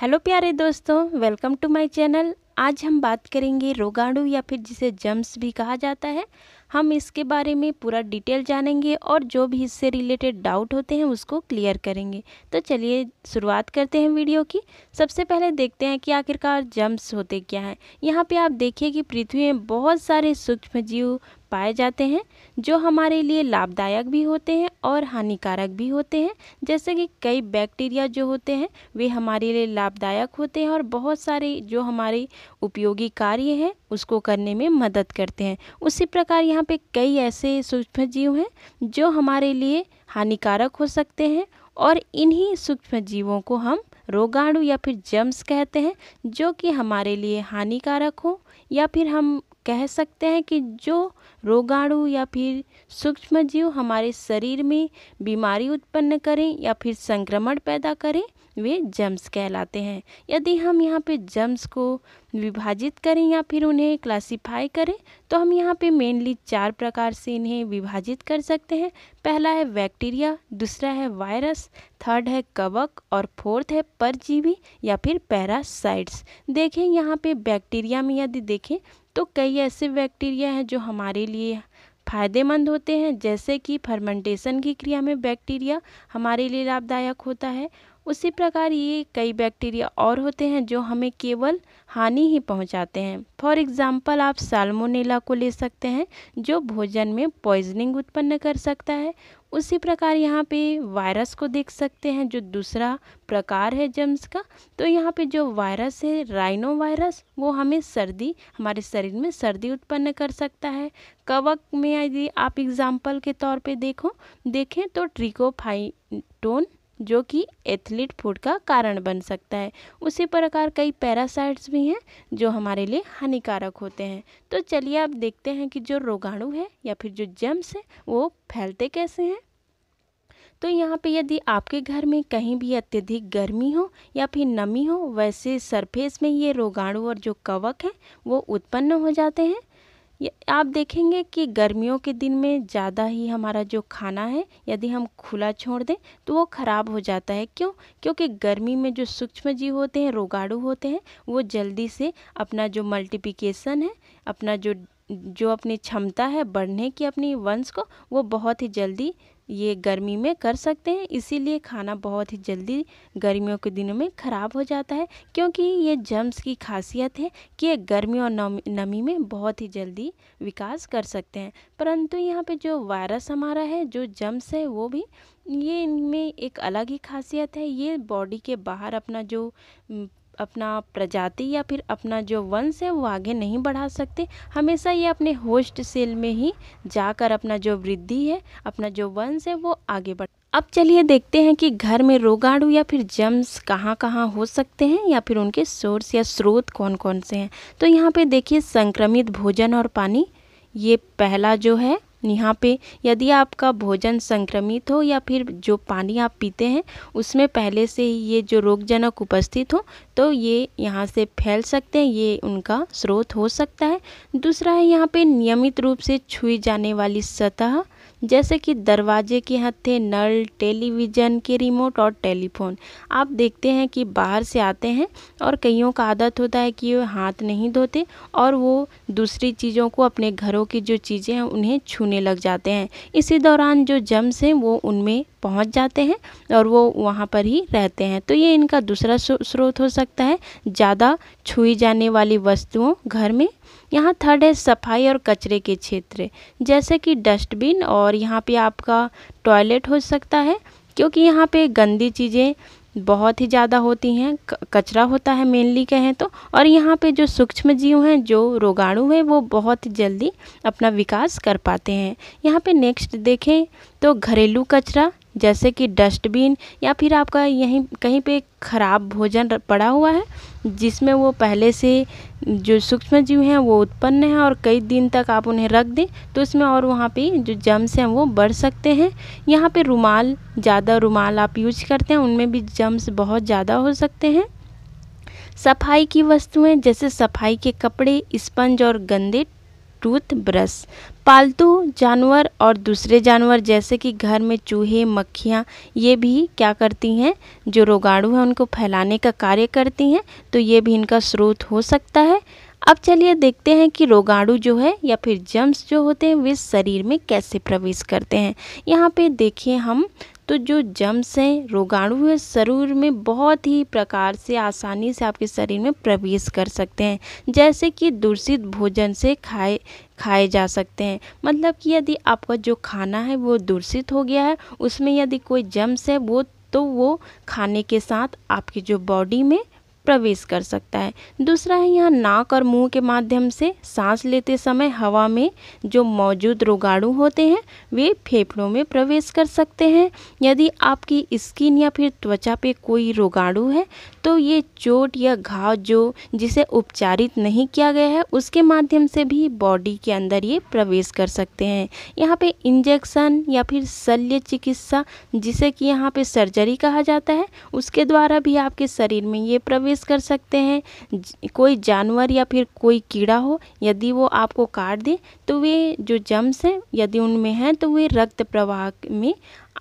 hello प्यारे दोस्तों welcome to my channel आज हम बात करेंगे रोगाणु या फिर जिसे जम्स भी कहा जाता है हम इसके बारे में पूरा डिटेल जानेंगे और जो भी इससे रिलेटेड डाउट होते हैं उसको क्लियर करेंगे तो चलिए शुरुआत करते हैं वीडियो की सबसे पहले देखते हैं कि आखिरकार जम्स होते क्या हैं यहाँ पे आप देखिए कि पृथ्वी में बहुत सारे सूक्ष्म जीव पाए जाते हैं जो हमारे लिए लाभदायक भी होते हैं और हानिकारक भी होते हैं जैसे कि कई बैक्टीरिया जो होते हैं वे हमारे लिए लाभदायक होते हैं और बहुत सारे जो हमारे उपयोगी कार्य हैं उसको करने में मदद करते हैं उसी प्रकार यहाँ पे कई ऐसे सूक्ष्म जीव हैं जो हमारे लिए हानिकारक हो सकते हैं और इन्हीं सूक्ष्म जीवों को हम रोगाणु या फिर जम्स कहते हैं जो कि हमारे लिए हानिकारक हो या फिर हम कह सकते हैं कि जो रोगाणु या फिर सूक्ष्म जीव हमारे शरीर में बीमारी उत्पन्न करें या फिर संक्रमण पैदा करें वे जम्स कहलाते हैं यदि हम यहाँ पे जम्स को विभाजित करें या फिर उन्हें क्लासिफाई करें तो हम यहाँ पे मेनली चार प्रकार से इन्हें विभाजित कर सकते हैं पहला है बैक्टीरिया दूसरा है वायरस थर्ड है कवक और फोर्थ है परजीवी या फिर पैरासाइट्स देखें यहाँ पे बैक्टीरिया में यदि देखें तो कई ऐसे बैक्टीरिया हैं जो हमारे लिए फ़ायदेमंद होते हैं जैसे कि फर्मेंटेशन की क्रिया में बैक्टीरिया हमारे लिए लाभदायक होता है उसी प्रकार ये कई बैक्टीरिया और होते हैं जो हमें केवल हानि ही पहुंचाते हैं फॉर एग्ज़ाम्पल आप साल्मोनेला को ले सकते हैं जो भोजन में पॉइजनिंग उत्पन्न कर सकता है उसी प्रकार यहाँ पे वायरस को देख सकते हैं जो दूसरा प्रकार है जम्स का तो यहाँ पे जो वायरस है राइनो वायरस वो हमें सर्दी हमारे शरीर में सर्दी उत्पन्न कर सकता है कवक में यदि आप एग्ज़ाम्पल के तौर पे देखो देखें तो ट्रिकोफाइटोन जो कि एथलीट फूड का कारण बन सकता है उसी प्रकार कई पैरासाइट्स भी हैं जो हमारे लिए हानिकारक होते हैं तो चलिए आप देखते हैं कि जो रोगाणु है या फिर जो जम्स है वो फैलते कैसे हैं तो यहाँ पे यदि आपके घर में कहीं भी अत्यधिक गर्मी हो या फिर नमी हो वैसे सरफेस में ये रोगाणु और जो कवक हैं वो उत्पन्न हो जाते हैं आप देखेंगे कि गर्मियों के दिन में ज़्यादा ही हमारा जो खाना है यदि हम खुला छोड़ दें तो वो ख़राब हो जाता है क्यों क्योंकि गर्मी में जो सूक्ष्म जीव होते हैं रोगाणु होते हैं वो जल्दी से अपना जो मल्टीप्लिकेशन है अपना जो जो अपनी क्षमता है बढ़ने की अपनी वंश को वो बहुत ही जल्दी ये गर्मी में कर सकते हैं इसीलिए खाना बहुत ही जल्दी गर्मियों के दिनों में ख़राब हो जाता है क्योंकि ये जम्स की खासियत है कि ये गर्मी और नमी में बहुत ही जल्दी विकास कर सकते हैं परंतु यहाँ पे जो वायरस हमारा है जो जम्स है वो भी ये इनमें एक अलग ही खासियत है ये बॉडी के बाहर अपना जो अपना प्रजाति या फिर अपना जो वंश है वो आगे नहीं बढ़ा सकते हमेशा ये अपने होस्ट सेल में ही जाकर अपना जो वृद्धि है अपना जो वंश है वो आगे बढ़ अब चलिए देखते हैं कि घर में रोगाणु या फिर जम्स कहाँ कहाँ हो सकते हैं या फिर उनके सोर्स या स्रोत कौन कौन से हैं तो यहाँ पे देखिए संक्रमित भोजन और पानी ये पहला जो है यहाँ पे यदि आपका भोजन संक्रमित हो या फिर जो पानी आप पीते हैं उसमें पहले से ही ये जो रोगजनक उपस्थित हो तो ये यहाँ से फैल सकते हैं ये उनका स्रोत हो सकता है दूसरा है यहाँ पे नियमित रूप से छुई जाने वाली सतह जैसे कि दरवाजे के हथे नल टेलीविज़न के रिमोट और टेलीफोन आप देखते हैं कि बाहर से आते हैं और कईयों का आदत होता है कि वो हाथ नहीं धोते और वो दूसरी चीज़ों को अपने घरों की जो चीज़ें हैं उन्हें छूने लग जाते हैं इसी दौरान जो जम्स हैं वो उनमें पहुंच जाते हैं और वो वहाँ पर ही रहते हैं तो ये इनका दूसरा स्रोत हो सकता है ज़्यादा छुई जाने वाली वस्तुओं घर में यहाँ थर्ड है सफाई और कचरे के क्षेत्र जैसे कि डस्टबिन और यहाँ पे आपका टॉयलेट हो सकता है क्योंकि यहाँ पे गंदी चीज़ें बहुत ही ज़्यादा होती हैं कचरा होता है मेनली कहें तो और यहाँ पे जो सूक्ष्म जीव हैं जो रोगाणु हैं वो बहुत जल्दी अपना विकास कर पाते हैं यहाँ पे नेक्स्ट देखें तो घरेलू कचरा जैसे कि डस्टबिन या फिर आपका यहीं कहीं पे खराब भोजन पड़ा हुआ है जिसमें वो पहले से जो सूक्ष्म जीव हैं वो उत्पन्न हैं और कई दिन तक आप उन्हें रख दें तो उसमें और वहाँ पे जो जम्स हैं वो बढ़ सकते हैं यहाँ पे रुमाल ज़्यादा रुमाल आप यूज करते हैं उनमें भी जम्स बहुत ज़्यादा हो सकते हैं सफाई की वस्तुएं जैसे सफाई के कपड़े स्पंज और गंदे टूथब्रश पालतू जानवर और दूसरे जानवर जैसे कि घर में चूहे मक्खियाँ ये भी क्या करती हैं जो रोगाणु हैं उनको फैलाने का कार्य करती हैं तो ये भी इनका स्रोत हो सकता है अब चलिए देखते हैं कि रोगाणु जो है या फिर जम्स जो होते हैं वे शरीर में कैसे प्रवेश करते हैं यहाँ पे देखिए हम तो जो जम्स हैं रोगाणु है शरीर में बहुत ही प्रकार से आसानी से आपके शरीर में प्रवेश कर सकते हैं जैसे कि दूषित भोजन से खाए खाए जा सकते हैं मतलब कि यदि आपका जो खाना है वो दूषित हो गया है उसमें यदि कोई जम्स है वो तो वो खाने के साथ आपकी जो बॉडी में प्रवेश कर सकता है दूसरा है यहाँ नाक और मुंह के माध्यम से सांस लेते समय हवा में जो मौजूद रोगाणु होते हैं वे फेफड़ों में प्रवेश कर सकते हैं यदि आपकी स्किन या फिर त्वचा पे कोई रोगाणु है तो ये चोट या घाव जो जिसे उपचारित नहीं किया गया है उसके माध्यम से भी बॉडी के अंदर ये प्रवेश कर सकते हैं यहाँ पे इंजेक्शन या फिर शल्य चिकित्सा जिसे कि यहाँ पे सर्जरी कहा जाता है उसके द्वारा भी आपके शरीर में ये प्रवेश कर सकते हैं कोई जानवर या फिर कोई कीड़ा हो यदि वो आपको काट दे तो वे जो जम्स हैं यदि उनमें हैं तो वे रक्त प्रवाह में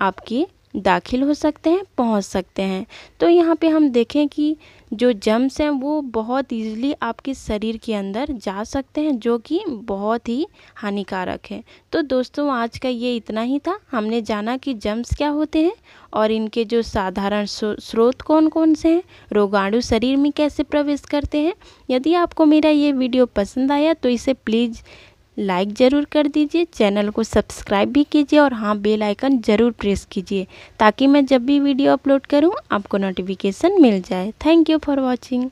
आपके दाखिल हो सकते हैं पहुंच सकते हैं तो यहाँ पे हम देखें कि जो जम्स हैं वो बहुत ईज़िली आपके शरीर के अंदर जा सकते हैं जो कि बहुत ही हानिकारक है तो दोस्तों आज का ये इतना ही था हमने जाना कि जम्स क्या होते हैं और इनके जो साधारण स्रोत कौन कौन से हैं रोगाणु शरीर में कैसे प्रवेश करते हैं यदि आपको मेरा ये वीडियो पसंद आया तो इसे प्लीज़ लाइक ज़रूर कर दीजिए चैनल को सब्सक्राइब भी कीजिए और हाँ बेल आइकन ज़रूर प्रेस कीजिए ताकि मैं जब भी वीडियो अपलोड करूँ आपको नोटिफिकेशन मिल जाए थैंक यू फॉर वॉचिंग